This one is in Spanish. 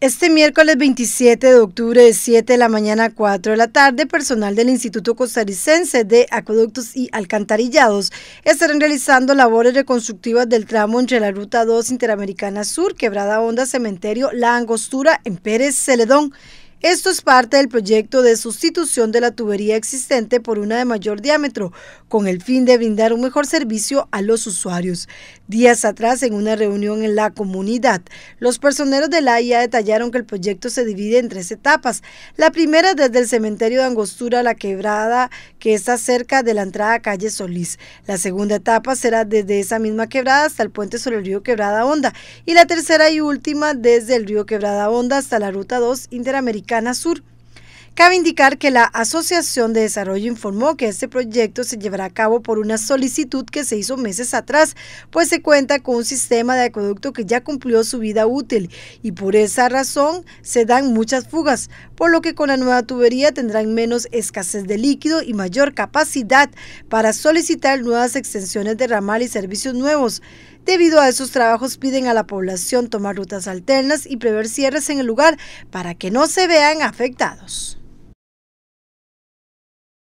Este miércoles 27 de octubre de 7 de la mañana a 4 de la tarde, personal del Instituto Costarricense de Acueductos y Alcantarillados estarán realizando labores reconstructivas del tramo entre la Ruta 2 Interamericana Sur, Quebrada Onda, Cementerio La Angostura en Pérez Celedón esto es parte del proyecto de sustitución de la tubería existente por una de mayor diámetro, con el fin de brindar un mejor servicio a los usuarios. Días atrás, en una reunión en la comunidad, los personeros de la IA detallaron que el proyecto se divide en tres etapas. La primera desde el cementerio de Angostura a la quebrada que está cerca de la entrada a calle Solís. La segunda etapa será desde esa misma quebrada hasta el puente sobre el río Quebrada Honda. Y la tercera y última desde el río Quebrada Honda hasta la ruta 2 interamericana Cabe indicar que la Asociación de Desarrollo informó que este proyecto se llevará a cabo por una solicitud que se hizo meses atrás, pues se cuenta con un sistema de acueducto que ya cumplió su vida útil y por esa razón se dan muchas fugas, por lo que con la nueva tubería tendrán menos escasez de líquido y mayor capacidad para solicitar nuevas extensiones de ramal y servicios nuevos. Debido a esos trabajos piden a la población tomar rutas alternas y prever cierres en el lugar para que no se vean afectados.